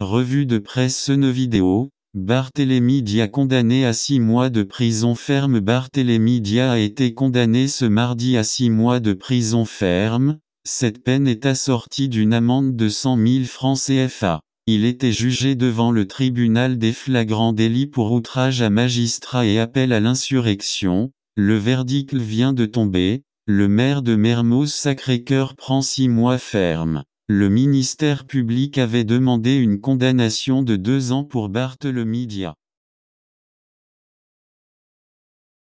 Revue de presse une vidéo, Barthélemy Dia condamné à six mois de prison ferme Barthélémy Dia a été condamné ce mardi à six mois de prison ferme, cette peine est assortie d'une amende de 100 000 francs CFA. Il était jugé devant le tribunal des flagrants délits pour outrage à magistrat et appel à l'insurrection, le verdict vient de tomber, le maire de Mermoz Sacré-Cœur prend six mois ferme. Le ministère public avait demandé une condamnation de deux ans pour Barthélemy